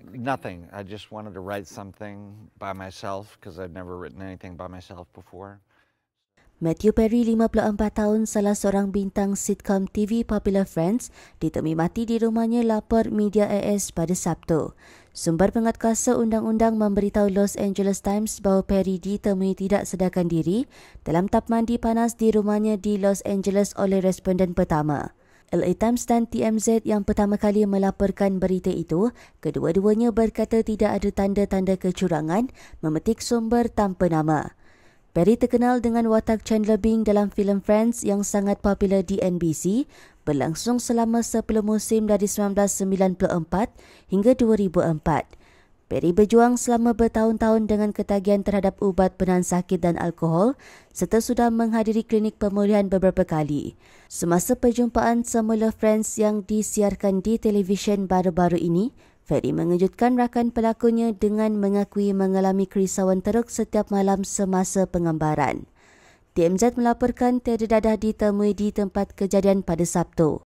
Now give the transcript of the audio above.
quite Nothing. I just wanted to write something by myself because I'd never written anything by myself before. Matthew Perry, 54 tahun, salah seorang bintang sitcom TV Popular Friends, ditemui mati di rumahnya lapor media AS pada Sabtu. Sumber pengat kuasa undang-undang memberitahu Los Angeles Times bahawa Perry ditemui tidak sedarkan diri dalam tap mandi panas di rumahnya di Los Angeles oleh responden pertama. LA Times dan TMZ yang pertama kali melaporkan berita itu, kedua-duanya berkata tidak ada tanda-tanda kecurangan, memetik sumber tanpa nama. Perry terkenal dengan watak Chandler Bing dalam filem Friends yang sangat popular di NBC, berlangsung selama 10 musim dari 1994 hingga 2004. Perry berjuang selama bertahun-tahun dengan ketagihan terhadap ubat penahan sakit dan alkohol serta sudah menghadiri klinik pemulihan beberapa kali. Semasa perjumpaan semula Friends yang disiarkan di televisyen baru-baru ini, Ferry mengejutkan rakan pelakonnya dengan mengakui mengalami kerisauan teruk setiap malam semasa pengambaran. TMZ melaporkan Teddy ditemui di tempat kejadian pada Sabtu.